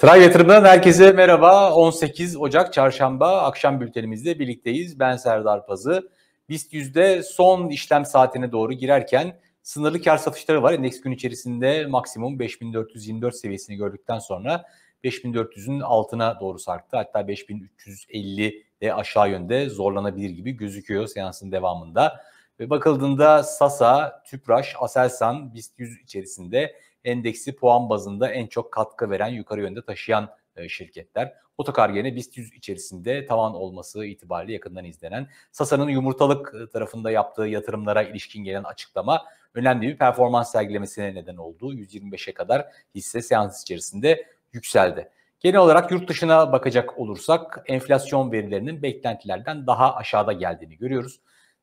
Tray Yatırım'dan herkese merhaba. 18 Ocak Çarşamba akşam bültenimizde birlikteyiz. Ben Serdar Pazı. BIST yüzde son işlem saatine doğru girerken sınırlı kar satışları var. Endeks gün içerisinde maksimum 5424 seviyesini gördükten sonra 5400'ün altına doğru sarktı. Hatta 5350 ve aşağı yönde zorlanabilir gibi gözüküyor seansın devamında. Ve bakıldığında Sasa, Tüpraş, Aselsan, BIST 100 içerisinde endeksi puan bazında en çok katkı veren, yukarı yönde taşıyan e, şirketler. Otokar yine BIST 100 içerisinde tavan olması itibariyle yakından izlenen. Sasa'nın yumurtalık e, tarafında yaptığı yatırımlara ilişkin gelen açıklama önemli bir performans sergilemesine neden oldu. 125'e kadar hisse seans içerisinde yükseldi. Genel olarak yurt dışına bakacak olursak enflasyon verilerinin beklentilerden daha aşağıda geldiğini görüyoruz.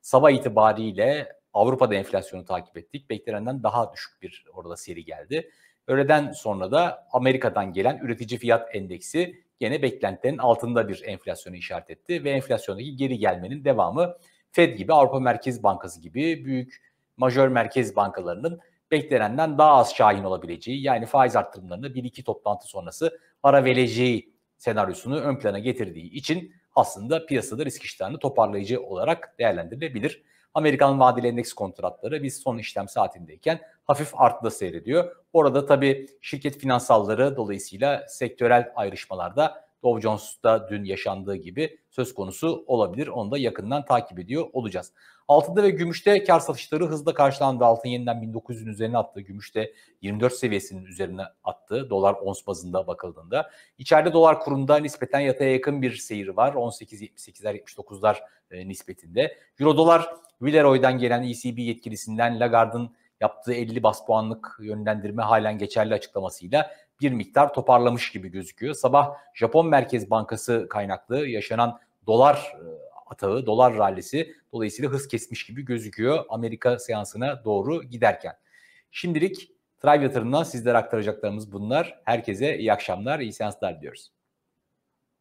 Sabah itibariyle Avrupa'da enflasyonu takip ettik. Beklenenden daha düşük bir orada seri geldi. Öğleden sonra da Amerika'dan gelen üretici fiyat endeksi gene beklentilerin altında bir enflasyonu işaret etti ve enflasyondaki geri gelmenin devamı Fed gibi Avrupa Merkez Bankası gibi büyük majör merkez bankalarının beklenenden daha az şahin olabileceği yani faiz arttırımlarını 1-2 toplantı sonrası para vereceği senaryosunu ön plana getirdiği için aslında piyasada risk iştahını toparlayıcı olarak değerlendirilebilir. Amerikan vadeli endeks kontratları biz son işlem saatindeyken hafif artıda seyrediyor. Orada tabii şirket finansalları dolayısıyla sektörel ayrışmalarda Dow Jones'ta dün yaşandığı gibi söz konusu olabilir. Onu da yakından takip ediyor olacağız. Altında ve gümüşte kar satışları hızla karşılandı. Altın yeniden 1900'ün üzerine attı. Gümüşte 24 seviyesinin üzerine attı. Dolar ons bazında bakıldığında. İçeride dolar kurunda nispeten yataya yakın bir seyir var. 18.78'ler 79'lar e, nispetinde. Euro dolar Villeroy'dan gelen ECB yetkilisinden Lagarde'ın yaptığı 50 bas puanlık yönlendirme halen geçerli açıklamasıyla bir miktar toparlamış gibi gözüküyor. Sabah Japon Merkez Bankası kaynaklı yaşanan dolar e, atağı, dolar rallisi dolayısıyla hız kesmiş gibi gözüküyor Amerika seansına doğru giderken. Şimdilik Tribe yatırımından sizlere aktaracaklarımız bunlar. Herkese iyi akşamlar, iyi seanslar diliyoruz.